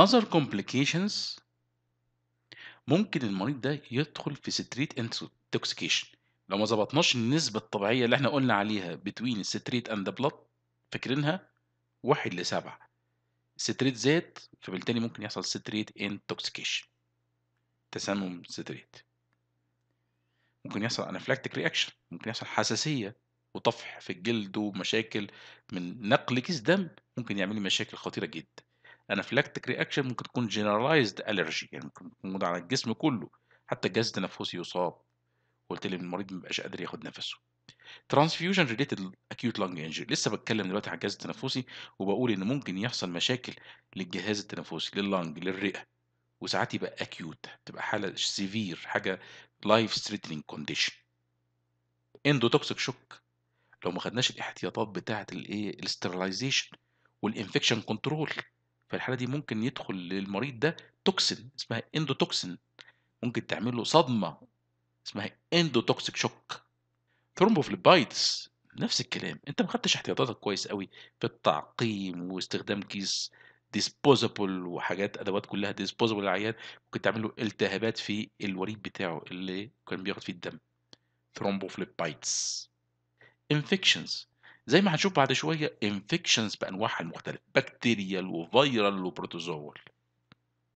other complications ممكن المريض ده يدخل في ستريت انتوكسيكيشن لو ما ظبطناش النسبة الطبيعية اللي احنا قلنا عليها بتوين ستريت اند بلاد فاكرينها واحد لسبعة ستريت زاد فبالتالي ممكن يحصل ستريت انتوكسيكيشن تسمم ستريت ممكن يحصل انافلاكتيك رياكشن ممكن يحصل حساسية وطفح في الجلد ومشاكل من نقل كيس دم ممكن يعمل لي مشاكل خطيرة جدا انافلاكتيك رياكشن ممكن تكون جنرالايزد الرجي يعني ممكن تكون موجوده على الجسم كله حتى الجهاز التنفسي يصاب قلت لي المريض ما بيبقاش قادر ياخد نفسه ترانسفيوجن ريليتد اكيوت لانج انجري لسه بتكلم دلوقتي على الجهاز التنفسي وبقول ان ممكن يحصل مشاكل للجهاز التنفسي لللانج للرئه وساعات يبقى اكيوت تبقى حاله سيفير حاجه لايف ثريتنينج كونديشن اندو توكسيك شوك لو ما خدناش الاحتياطات بتاعه الايه الاسترلايزيشن والانفكشن كنترول فالحالة دي ممكن يدخل للمريض ده توكسين اسمها اندوتوكسين ممكن تعمل له صدمة اسمها اندوتوكسيك شوك ثرومبوفليبايتس نفس الكلام انت ما خدتش احتياطاتك كويس قوي في التعقيم واستخدام كيس ديسبوزابل وحاجات ادوات كلها ديسبوزابل للعيان ممكن تعمل له التهابات في الوريد بتاعه اللي كان بياخد فيه الدم ثرومبوفليبايتس انفكشنز زي ما هنشوف بعد شوية infections بأنواعها المختلفة بكتيريال وفيرال وبروتوزوال